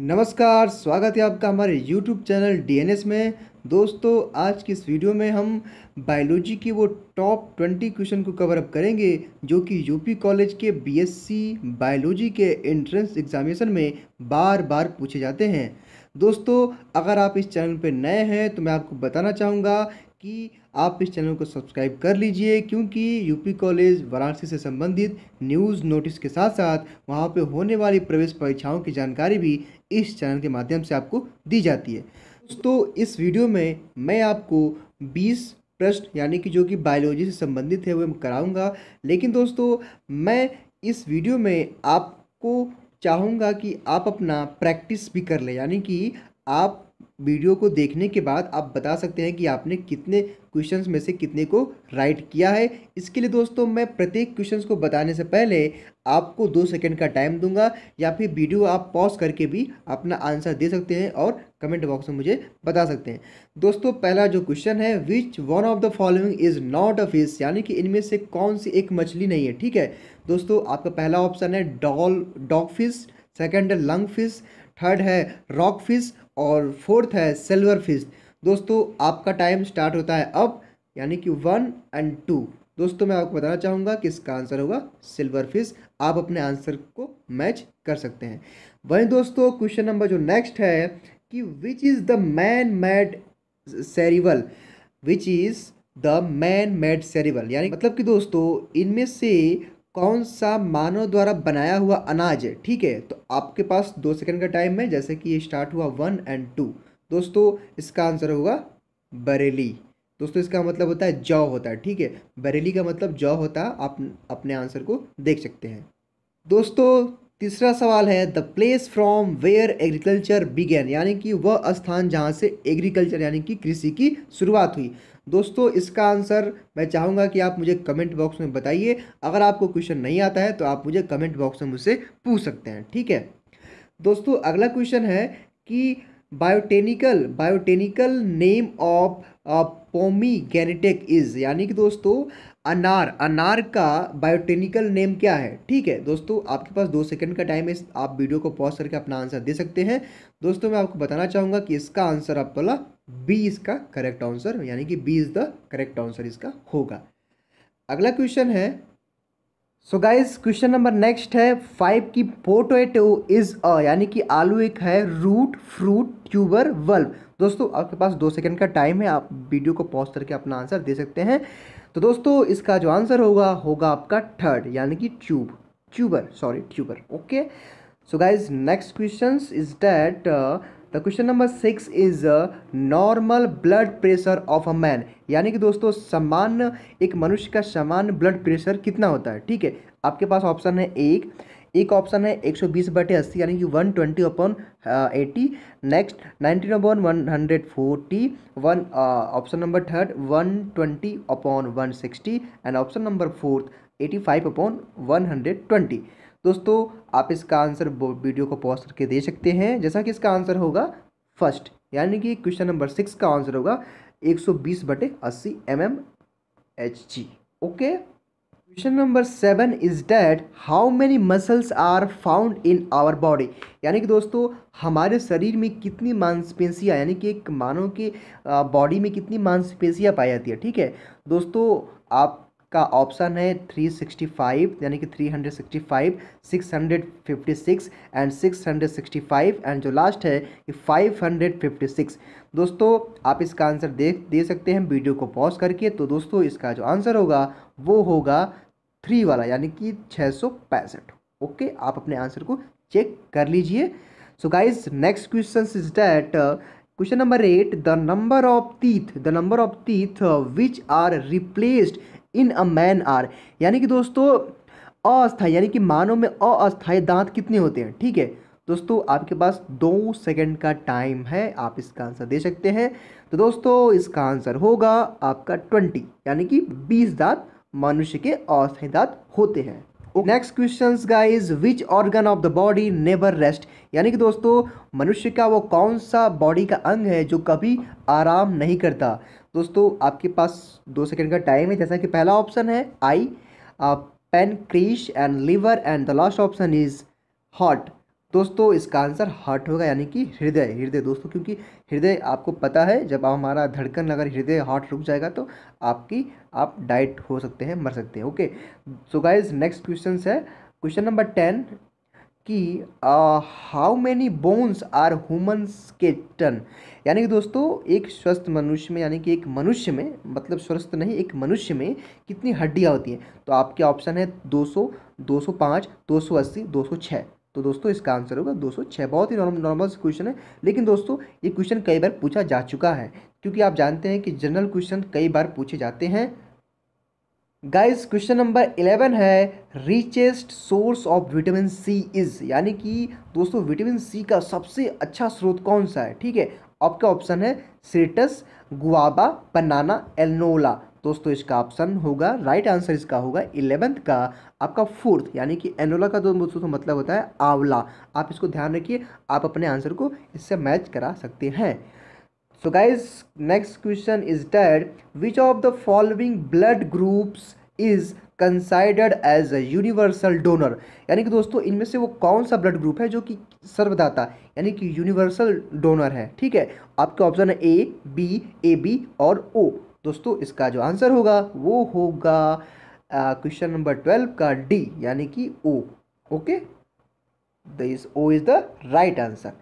नमस्कार स्वागत है आपका हमारे YouTube चैनल DNS में दोस्तों आज की इस वीडियो में हम बायोलॉजी के वो टॉप ट्वेंटी क्वेश्चन को कवर अप करेंगे जो कि यूपी कॉलेज के बीएससी बायोलॉजी के एंट्रेंस एग्जामिनेशन में बार बार पूछे जाते हैं दोस्तों अगर आप इस चैनल पर नए हैं तो मैं आपको बताना चाहूँगा कि आप इस चैनल को सब्सक्राइब कर लीजिए क्योंकि यूपी कॉलेज वाराणसी से संबंधित न्यूज़ नोटिस के साथ साथ वहाँ पे होने वाली प्रवेश परीक्षाओं की जानकारी भी इस चैनल के माध्यम से आपको दी जाती है दोस्तों इस वीडियो में मैं आपको 20 प्रश्न यानी कि जो कि बायोलॉजी से संबंधित है वह कराऊँगा लेकिन दोस्तों मैं इस वीडियो में आपको चाहूँगा कि आप अपना प्रैक्टिस भी कर लें यानी कि आप वीडियो को देखने के बाद आप बता सकते हैं कि आपने कितने क्वेश्चंस में से कितने को राइट किया है इसके लिए दोस्तों मैं प्रत्येक क्वेश्चंस को बताने से पहले आपको दो सेकंड का टाइम दूंगा या फिर वीडियो आप पॉज करके भी अपना आंसर दे सकते हैं और कमेंट बॉक्स में मुझे बता सकते हैं दोस्तों पहला जो क्वेश्चन है which one of the following is not a fish यानी कि इनमें से कौन सी एक मछली नहीं है ठीक है दोस्तों आपका पहला ऑप्शन है डॉल डॉग फिश सेकेंड है लंग फिश थर्ड है रॉक फिश और फोर्थ है सिल्वर फिश दोस्तों आपका टाइम स्टार्ट होता है अब यानी कि वन एंड टू दोस्तों मैं आपको बताना चाहूँगा कि इसका आंसर होगा सिल्वर फिश आप अपने आंसर को मैच कर सकते हैं वहीं दोस्तों क्वेश्चन नंबर जो नेक्स्ट है कि which is the man made cereal which is the man made cereal यानी मतलब कि दोस्तों इनमें से कौन सा मानव द्वारा बनाया हुआ अनाज है ठीक है तो आपके पास दो सेकंड का टाइम है जैसे कि ये स्टार्ट हुआ वन एंड टू दोस्तों इसका आंसर होगा बरेली दोस्तों इसका मतलब होता है जौ होता है ठीक है बरेली का मतलब जौ होता है आप अपने आंसर को देख सकते हैं दोस्तों तीसरा सवाल है the place from where agriculture began यानी कि वह स्थान जहाँ से एग्रीकल्चर यानी कि कृषि की शुरुआत हुई दोस्तों इसका आंसर मैं चाहूँगा कि आप मुझे कमेंट बॉक्स में बताइए अगर आपको क्वेश्चन नहीं आता है तो आप मुझे कमेंट बॉक्स में मुझसे पूछ सकते हैं ठीक है दोस्तों अगला क्वेश्चन है कि botanical botanical name of pomegranate is यानी कि दोस्तों अनार अनार का बायोटेनिकल नेम क्या है ठीक है दोस्तों आपके पास दो सेकंड का टाइम है आप वीडियो को पॉज करके अपना आंसर दे सकते हैं दोस्तों मैं आपको बताना चाहूँगा कि इसका आंसर आप बोला बी इसका करेक्ट आंसर यानी कि B is the correct answer इसका होगा अगला क्वेश्चन है so guys question number next है फाइव की पोटोटो इज अ यानी कि आलू एक है रूट फ्रूट ट्यूबर वल्ब दोस्तों आपके पास दो सेकंड का टाइम है आप वीडियो को पॉज करके अपना आंसर दे सकते हैं तो दोस्तों इसका जो आंसर होगा होगा आपका थर्ड यानी कि tube tuber sorry tuber okay so guys next question is that the question number six is normal blood pressure of a man यानी कि दोस्तों सामान्य एक मनुष्य का सामान्य ब्लड प्रेशर कितना होता है ठीक है आपके पास ऑप्शन है एक एक ऑप्शन है एक सौ बीस बटे अस्सी यानी कि one twenty upon eighty next nineteen upon one hundred forty one option number third one twenty upon one sixty and option number fourth eighty five upon one hundred twenty दोस्तों आप इसका आंसर वीडियो को pause करके दे सकते हैं जैसा कि इसका आंसर होगा फर्स्ट यानी कि क्वेश्चन नंबर सिक्स का आंसर होगा एक सौ बीस बटे अस्सी M M H G okay question number seven is that how many muscles are found in our body यानी कि दोस्तों हमारे शरीर में कितनी मांसपेशियाँ यानी कि एक मानव के बॉडी में कितनी मांसपेशियाँ पाई जाती है ठीक है दोस्तों आप का ऑप्शन है 365 यानी कि 365, 656 एंड 665 एंड जो लास्ट है कि 556 दोस्तों आप इसका आंसर दे दे सकते हैं वीडियो को पॉज करके तो दोस्तों इसका जो आंसर होगा वो होगा थ्री वाला यानी कि छः ओके आप अपने आंसर को चेक कर लीजिए so guys next question is that question number eight the number of teeth the number of teeth which are replaced in a man are यानी कि दोस्तों अस्थाई यानी कि मानव में अस्थाई दांत कितने होते हैं ठीक है दोस्तों आपके पास दो सेकंड का टाइम है आप इसका आंसर दे सकते हैं तो दोस्तों इसका आंसर होगा आपका ट्वेंटी यानी कि बीस दांत मनुष्य के अस्थायी दांत होते हैं next question guys which organ of the body never rest यानी कि दोस्तों मनुष्य का वो कौन सा बॉडी का अंग है जो कभी आराम नहीं करता दोस्तों आपके पास दो सेकंड का टाइम है जैसा कि पहला ऑप्शन है eye pancreas and liver and the last option is heart दोस्तों इसका आंसर हार्ट होगा यानी कि हृदय हृदय दोस्तों क्योंकि हृदय आपको पता है जब हमारा धड़कन अगर हृदय हार्ट रुक जाएगा तो आपकी आप डाइट हो सकते हैं मर सकते हैं okay so guys next question है क्वेश्चन नंबर टेन कि how many bones are human skeleton यानी कि दोस्तों एक स्वस्थ मनुष्य में यानी कि एक मनुष्य में मतलब स्वस्थ नहीं एक मनुष्य में कितनी हड्डियाँ होती हैं तो आपके ऑप्शन है 200, 205, 280, 206 तो दोस्तों इसका आंसर होगा 206 बहुत ही नॉर्मल क्वेश्चन है लेकिन दोस्तों ये क्वेश्चन कई बार पूछा जा चुका है क्योंकि आप जानते हैं कि जनरल क्वेश्चन कई बार पूछे जाते हैं गाइस क्वेश्चन नंबर इलेवन है richest source of vitamin C is यानी कि दोस्तों विटामिन सी का सबसे अच्छा स्रोत कौन सा है ठीक है आपका ऑप्शन है सीटस गुआबा बनाना एलनोला दोस्तों इसका ऑप्शन होगा राइट आंसर इसका होगा इलेवेंथ का आपका फोर्थ यानी कि एनोला का दोस्तों मतलब होता है आंवला आप इसको ध्यान रखिए आप अपने आंसर को इससे मैच करा सकते हैं so guys next question is that which of the following blood groups is considered as a universal donor यानी कि दोस्तों इनमें से वो कौन सा ब्लड ग्रुप है जो कि सर्वदाता यानी कि यूनिवर्सल डोनर है ठीक है आपके ऑप्शन है ए बी ए बी और ओ दोस्तों इसका जो आंसर होगा वो होगा क्वेश्चन नंबर ट्वेल्व का डी यानी कि O okay the is O is the right answer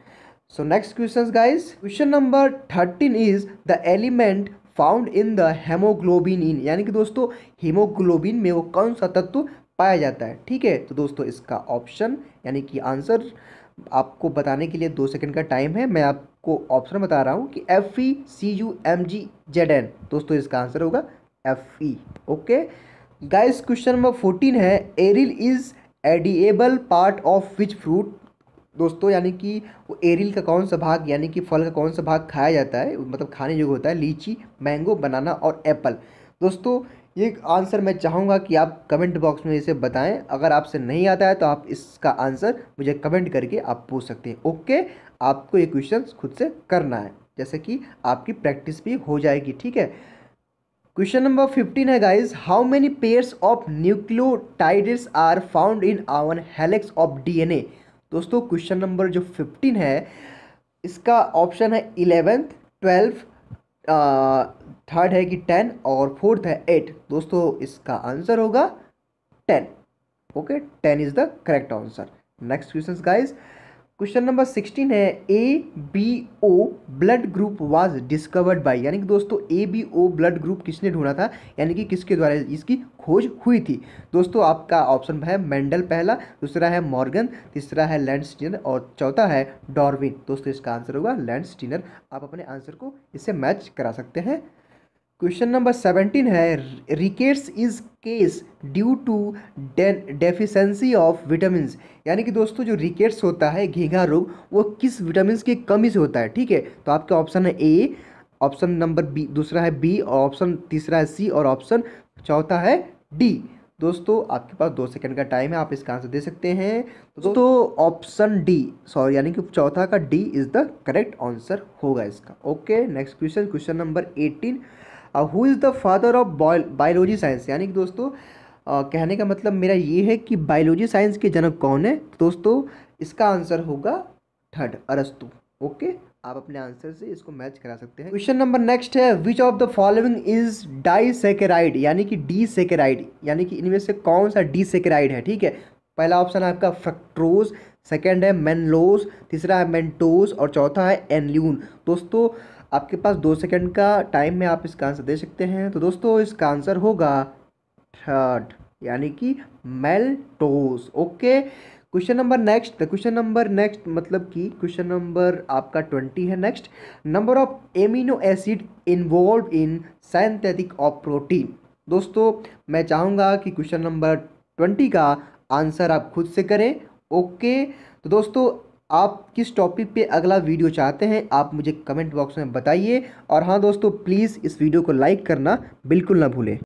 So next questions guys. Question number 13 is the element found in the haemoglobin in यानी कि दोस्तों हीमोग्लोबिन में वो कौन सा तत्व पाया जाता है ठीक है तो दोस्तों इसका ऑप्शन यानी कि आंसर आपको बताने के लिए दो सेकंड का टाइम है मैं आपको ऑप्शन बता रहा हूँ कि F E C U M G Z N दोस्तों इसका आंसर होगा F E okay guys question number fourteen है aril is edible part of which fruit दोस्तों यानी कि वो एरिल का कौन सा भाग यानी कि फल का कौन सा भाग खाया जाता है मतलब खाने योग्य होता है लीची मैंगो बनाना और एप्पल दोस्तों ये आंसर मैं चाहूँगा कि आप कमेंट बॉक्स में इसे बताएं अगर आपसे नहीं आता है तो आप इसका आंसर मुझे कमेंट करके आप पूछ सकते हैं ओके आपको ये क्वेश्चन खुद से करना है जैसे कि आपकी प्रैक्टिस भी हो जाएगी ठीक है क्वेश्चन नंबर फिफ्टीन है guys how many pairs of nucleotides are found in one helix of DNA दोस्तों क्वेश्चन नंबर जो फिफ्टीन है इसका ऑप्शन है इलेवेंथ ट्वेल्थ थर्ड है कि टेन और फोर्थ है एट दोस्तों इसका आंसर होगा ten okay ten is the correct answer next question guys question number sixteen है A B O blood group was discovered by यानी कि दोस्तों A B O blood group किसने ढूंढा था यानी कि किसके द्वारा इसकी खोज हुई थी दोस्तों आपका ऑप्शन है मेंडल पहला दूसरा है मॉर्गन तीसरा है लैंड और चौथा है डॉर्विन दोस्तों इसका आंसर होगा लैंड आप अपने आंसर को इससे मैच करा सकते हैं क्वेश्चन नंबर सेवेंटीन है rickets is cause due to deficiency of vitamin यानी कि दोस्तों जो रिकेट्स होता है घेघा रोग वो किस विटामिन की कमी से होता है ठीक है तो आपका ऑप्शन है ए ऑप्शन नंबर बी दूसरा है बी और ऑप्शन तीसरा है सी और ऑप्शन चौथा है डी दोस्तों आपके पास दो सेकंड का टाइम है आप इसका आंसर दे सकते हैं तो दोस्तों ऑप्शन डी सॉरी यानी कि चौथा का D is the correct answer होगा इसका okay next question question number eighteen who is the father of biology science यानी कि दोस्तों आ, uh, कहने का मतलब मेरा ये है कि बायोलॉजी साइंस के जनक कौन है तो दोस्तों इसका आंसर होगा थर्ड अरस्तु ओके आप अपने आंसर से इसको मैच करा सकते हैं क्वेश्चन नंबर नेक्स्ट है which of the following is disaccharide यानी कि डी सेकेराइड यानी कि इनमें से कौन सा डी सेकेराइड है ठीक है पहला ऑप्शन है आपका फ्रक्ट्रोज सेकेंड है मैनलोस तीसरा है मैंटोस और चौथा है एनल्यून दोस्तों आपके पास दो सेकंड का टाइम में आप इसका आंसर दे सकते हैं तो दोस्तों इसका आंसर होगा थर्ड यानी कि maltose okay question number next question number next मतलब कि क्वेश्चन नंबर आपका ट्वेंटी है next number of amino acid involve in synthetic of protein दोस्तों मैं चाहूँगा कि क्वेश्चन नंबर ट्वेंटी का आंसर आप खुद से करें ओके तो दोस्तों आप किस टॉपिक पे अगला वीडियो चाहते हैं आप मुझे कमेंट बॉक्स में बताइए और हाँ दोस्तों प्लीज़ इस वीडियो को लाइक करना बिल्कुल ना भूलें